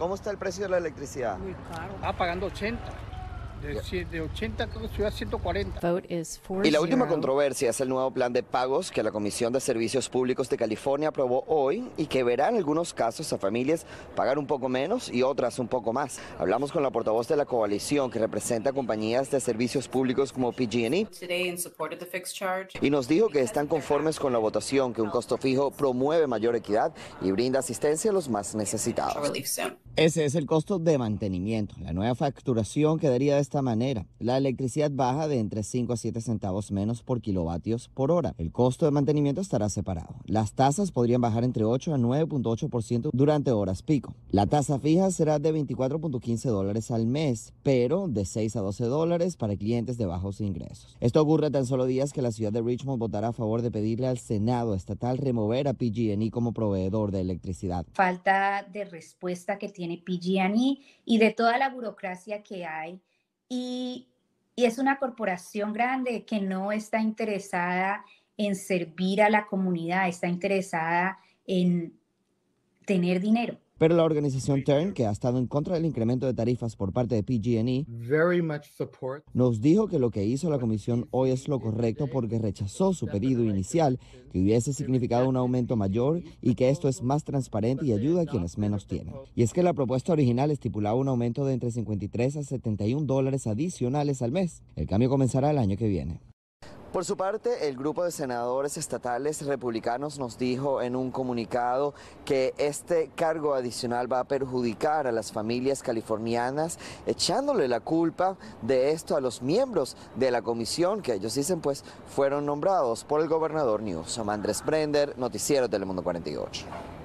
¿Cómo está el precio de la electricidad? Muy caro. Ah, pagando 80. De, de 80 a 140. Y la última controversia es el nuevo plan de pagos que la Comisión de Servicios Públicos de California aprobó hoy y que verá en algunos casos a familias pagar un poco menos y otras un poco más. Hablamos con la portavoz de la coalición que representa compañías de servicios públicos como PG&E e. y nos dijo que están conformes con la votación que un costo fijo promueve mayor equidad y brinda asistencia a los más necesitados. Ese es el costo de mantenimiento. La nueva facturación quedaría de esta manera. La electricidad baja de entre 5 a 7 centavos menos por kilovatios por hora. El costo de mantenimiento estará separado. Las tasas podrían bajar entre 8 a 9.8% durante horas pico. La tasa fija será de 24.15 dólares al mes, pero de 6 a 12 dólares para clientes de bajos ingresos. Esto ocurre tan solo días que la ciudad de Richmond votará a favor de pedirle al Senado estatal remover a PG&E como proveedor de electricidad. Falta de respuesta que tiene tiene PG&E y de toda la burocracia que hay. Y, y es una corporación grande que no está interesada en servir a la comunidad, está interesada en tener dinero. Pero la organización Turn, que ha estado en contra del incremento de tarifas por parte de PG&E, nos dijo que lo que hizo la comisión e hoy es lo correcto porque rechazó su pedido inicial, que hubiese significado un aumento mayor e y que esto es más transparente y ayuda a quienes menos tienen. E. Y es que la propuesta original estipulaba un aumento de entre 53 a 71 dólares adicionales al mes. El cambio comenzará el año que viene. Por su parte, el grupo de senadores estatales republicanos nos dijo en un comunicado que este cargo adicional va a perjudicar a las familias californianas, echándole la culpa de esto a los miembros de la comisión que ellos dicen pues fueron nombrados por el gobernador Newsom. Andrés Brender, Noticiero Telemundo 48.